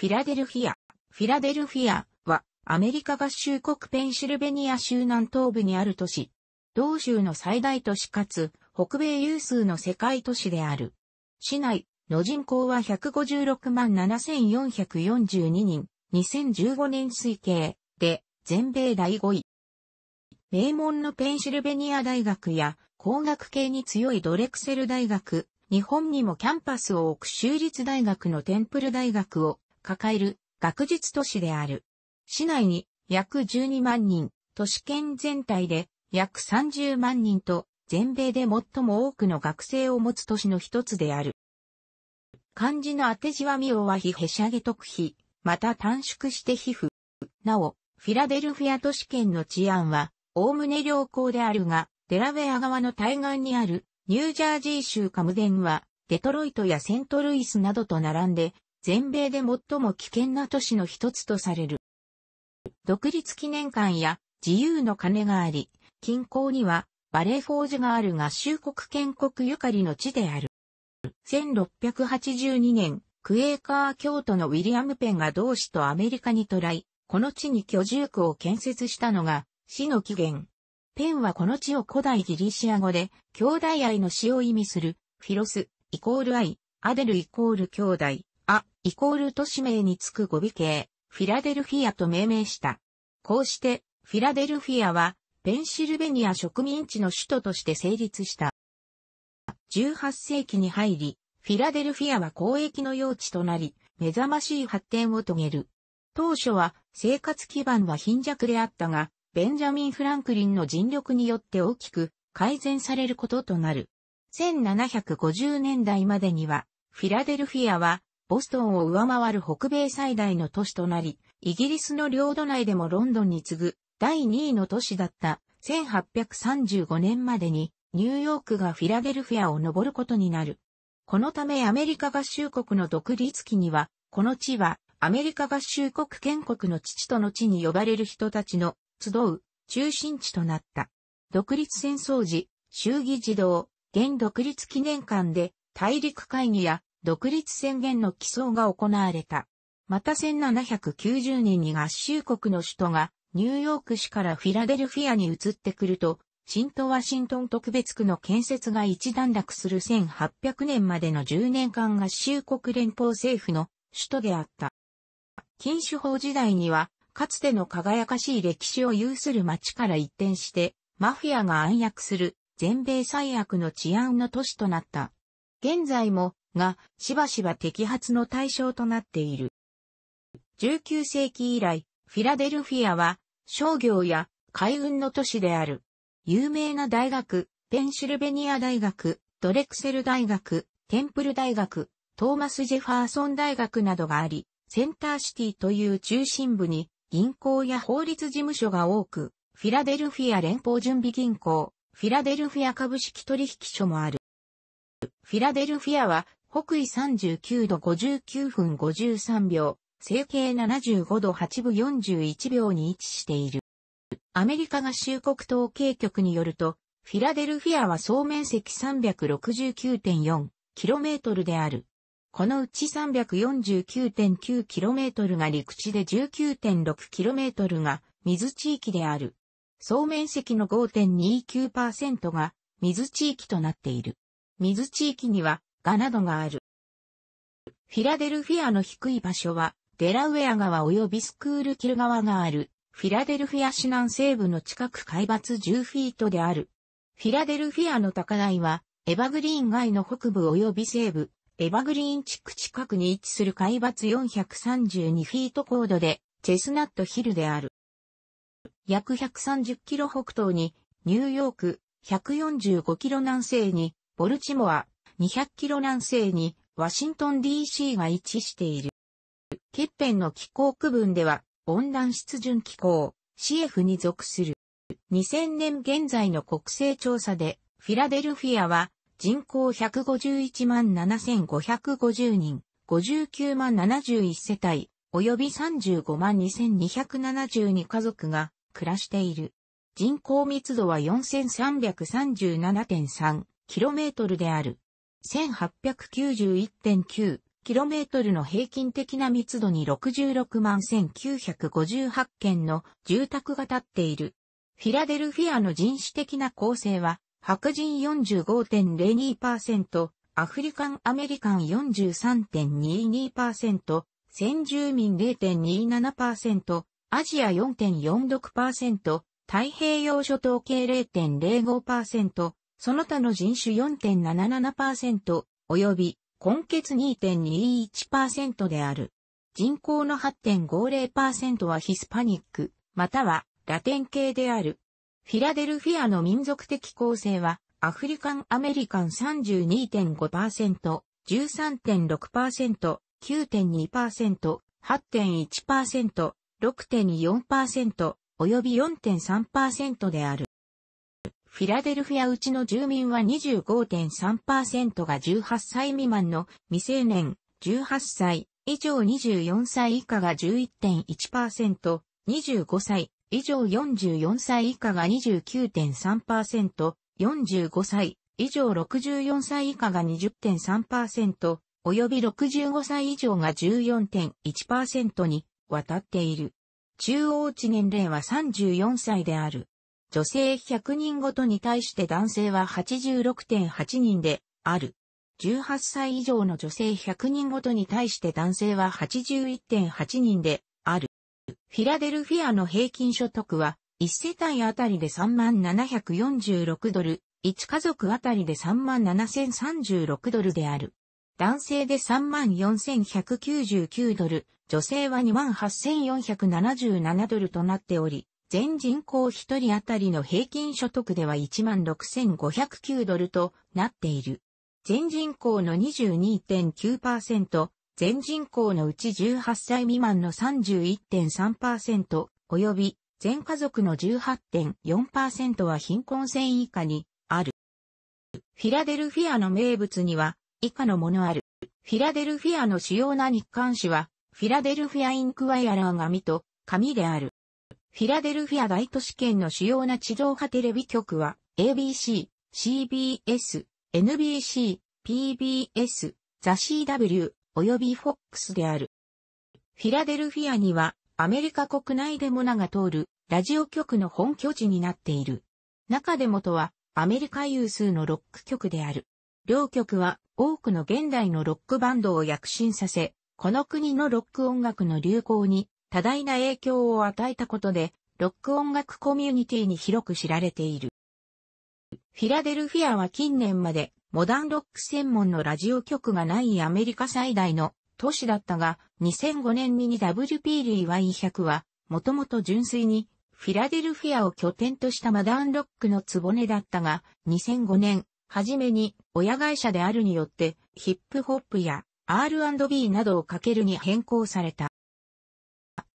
フィラデルフィア。フィラデルフィアはアメリカ合衆国ペンシルベニア州南東部にある都市。同州の最大都市かつ北米有数の世界都市である。市内の人口は156万7442人、2015年推計で全米第5位。名門のペンシルベニア大学や工学系に強いドレクセル大学、日本にもキャンパスを置く州立大学のテンプル大学を抱える学術都市である。市内に約12万人、都市圏全体で約30万人と全米で最も多くの学生を持つ都市の一つである。漢字の当て字はミオは非へしゃげ特費、また短縮して皮膚。なお、フィラデルフィア都市圏の治安は、おおむね良好であるが、デラウェア側の対岸にある、ニュージャージー州カムデンは、デトロイトやセントルイスなどと並んで、全米で最も危険な都市の一つとされる。独立記念館や自由の鐘があり、近郊にはバレーフォージがあるが州国建国ゆかりの地である。1682年、クエーカー教徒のウィリアム・ペンが同志とアメリカにらえ、この地に居住区を建設したのが、死の起源。ペンはこの地を古代ギリシア語で、兄弟愛の死を意味する、フィロス、イコール愛、アデルイコール兄弟、イコール都市名につく語尾形、フィラデルフィアと命名した。こうして、フィラデルフィアは、ペンシルベニア植民地の首都として成立した。18世紀に入り、フィラデルフィアは交易の用地となり、目覚ましい発展を遂げる。当初は生活基盤は貧弱であったが、ベンジャミン・フランクリンの尽力によって大きく改善されることとなる。1750年代までには、フィラデルフィアはボストンを上回る北米最大の都市となり、イギリスの領土内でもロンドンに次ぐ第2位の都市だった1835年までにニューヨークがフィラデルフィアを登ることになる。このためアメリカ合衆国の独立期には、この地はアメリカ合衆国建国の父との地に呼ばれる人たちの集う中心地となった。独立戦争時、衆議児童、現独立記念館で大陸会議や独立宣言の起草が行われた。また1790年に合衆国の首都がニューヨーク市からフィラデルフィアに移ってくると、新都ワシントン特別区の建設が一段落する1800年までの10年間合衆国連邦政府の首都であった。禁酒法時代には、かつての輝かしい歴史を有する町から一転して、マフィアが暗躍する全米最悪の治安の都市となった。現在もがしばしば摘発の対象となっている。19世紀以来、フィラデルフィアは商業や海運の都市である。有名な大学、ペンシルベニア大学、ドレクセル大学、テンプル大学、トーマス・ジェファーソン大学などがあり、センターシティという中心部に銀行や法律事務所が多く、フィラデルフィア連邦準備銀行、フィラデルフィア株式取引所もある。フィラデルフィアは北緯39度59分53秒、西経75度8分41秒に位置している。アメリカ合衆国統計局によると、フィラデルフィアは総面積 369.4km である。このうち 349.9km が陸地で 19.6km が水地域である。総面積の5.29%が水地域となっている。水地域にはがなどがある。フィラデルフィアの低い場所は、デラウェア川及びスクールキル川がある、フィラデルフィア市南西部の近く海抜10フィートである。フィラデルフィアの高台は、エバグリーン街の北部及び西部、エバグリーン地区近くに位置する海抜432フィート高度で、チェスナットヒルである。約130キロ北東に、ニューヨーク、145キロ南西に、ボルチモア、200キロ南西にワシントン DC が位置している。欠片の気候区分では温暖湿潤気候 CF に属する。2000年現在の国勢調査でフィラデルフィアは人口151万7550人、59万71世帯、及び35万2272家族が暮らしている。人口密度は 4337.3km である。1891.9km の平均的な密度に66万1958件の住宅が建っている。フィラデルフィアの人種的な構成は、白人45.02%、アフリカンアメリカン43.22%、先住民0.27%、アジア4.46%、太平洋諸島系0.05%、その他の人種4.77%、及び、根血2.21%である。人口の8.50%はヒスパニック、またはラテン系である。フィラデルフィアの民族的構成は、アフリカン・アメリカン32.5%、13.6%、9.2%、8.1%、6.4%、及び4.3%である。フィラデルフィアうちの住民は25.3%が18歳未満の未成年、18歳以上24歳以下が11.1%、25歳以上44歳以下が29.3%、45歳以上64歳以下が20.3%、及び65歳以上が14.1%にわたっている。中央値年齢は34歳である。女性100人ごとに対して男性は86.8人である。18歳以上の女性100人ごとに対して男性は81.8人である。フィラデルフィアの平均所得は1世帯あたりで3746ドル、1家族あたりで37036ドルである。男性で34199ドル、女性は28477ドルとなっており、全人口1人当たりの平均所得では16,509ドルとなっている。全人口の22.9%、全人口のうち18歳未満の31.3%、及び全家族の18.4%は貧困線以下にある。フィラデルフィアの名物には以下のものある。フィラデルフィアの主要な日刊紙は、フィラデルフィアインクワイアラー紙と紙である。フィラデルフィア大都市圏の主要な地上波テレビ局は ABC、CBS、NBC、PBS、ザ CW 及び FOX である。フィラデルフィアにはアメリカ国内でも名が通るラジオ局の本拠地になっている。中でもとはアメリカ有数のロック局である。両局は多くの現代のロックバンドを躍進させ、この国のロック音楽の流行に多大な影響を与えたことで、ロック音楽コミュニティに広く知られている。フィラデルフィアは近年までモダンロック専門のラジオ局がないアメリカ最大の都市だったが、2005年に WP 類 Y100 は、もともと純粋にフィラデルフィアを拠点としたマダンロックのつぼねだったが、2005年、はじめに親会社であるによって、ヒップホップや R&B などをかけるに変更された。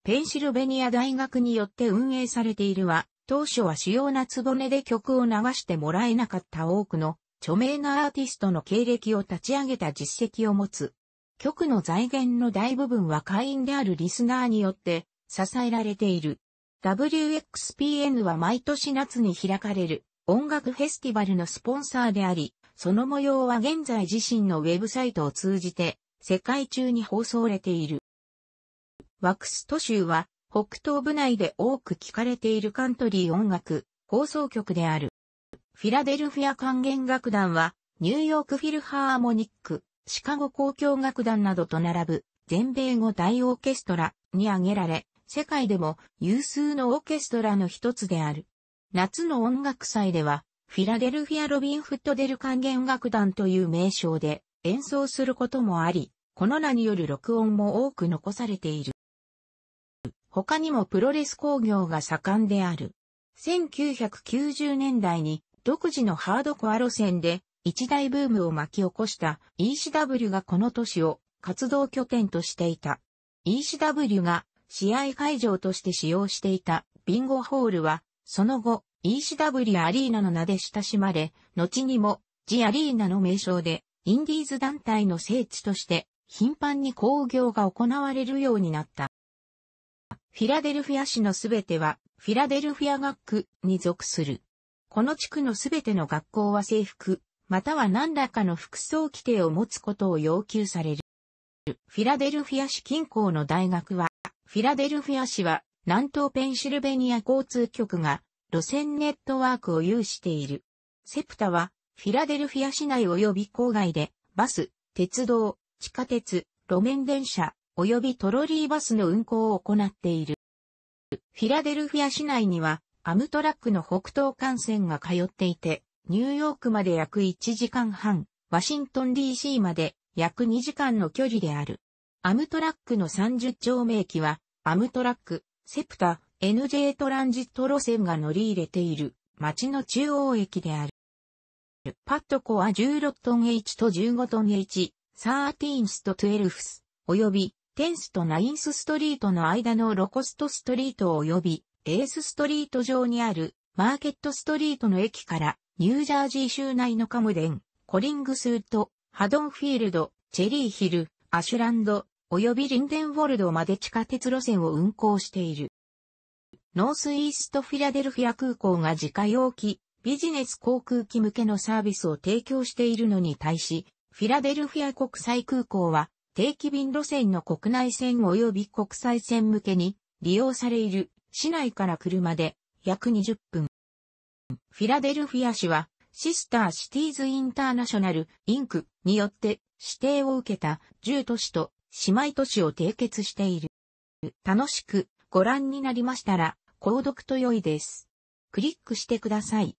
ペンシルベニア大学によって運営されているは、当初は主要なつぼねで曲を流してもらえなかった多くの著名なアーティストの経歴を立ち上げた実績を持つ。局の財源の大部分は会員であるリスナーによって支えられている。WXPN は毎年夏に開かれる音楽フェスティバルのスポンサーであり、その模様は現在自身のウェブサイトを通じて世界中に放送れている。ワクスト州は、北東部内で多く聞かれているカントリー音楽、放送局である。フィラデルフィア管弦楽団は、ニューヨークフィルハーモニック、シカゴ公共楽団などと並ぶ、全米語大オーケストラに挙げられ、世界でも有数のオーケストラの一つである。夏の音楽祭では、フィラデルフィア・ロビン・フットデル管弦楽団という名称で演奏することもあり、この名による録音も多く残されている。他にもプロレス工業が盛んである。1990年代に独自のハードコア路線で一大ブームを巻き起こした ECW がこの都市を活動拠点としていた。ECW が試合会場として使用していたビンゴホールは、その後 ECW アリーナの名で親しまれ、後にもジアリーナの名称でインディーズ団体の聖地として頻繁に工業が行われるようになった。フィラデルフィア市のすべては、フィラデルフィア学区に属する。この地区のすべての学校は制服、または何らかの服装規定を持つことを要求される。フィラデルフィア市近郊の大学は、フィラデルフィア市は南東ペンシルベニア交通局が路線ネットワークを有している。セプタはフィラデルフィア市内及び郊外でバス、鉄道、地下鉄、路面電車、及びトロリーバスの運行を行っている。フィラデルフィア市内にはアムトラックの北東幹線が通っていて、ニューヨークまで約1時間半、ワシントン DC まで約2時間の距離である。アムトラックの30丁目駅は、アムトラック、セプタ、NJ トランジット路線が乗り入れている町の中央駅である。パッドコは16トン H と15トン H、13スと12ス、よび10スと9スストリートの間のロコストストリート及びエースストリート上にあるマーケットストリートの駅からニュージャージー州内のカムデン、コリングスウッド、ハドンフィールド、チェリーヒル、アシュランド、及びリンデンウォルドまで地下鉄路線を運行している。ノースイーストフィラデルフィア空港が自家用機、ビジネス航空機向けのサービスを提供しているのに対し、フィラデルフィア国際空港は定期便路線の国内線及び国際線向けに利用されいる市内から車で約20分。フィラデルフィア市はシスターシティーズインターナショナルインクによって指定を受けた10都市と姉妹都市を締結している。楽しくご覧になりましたら購読と良いです。クリックしてください。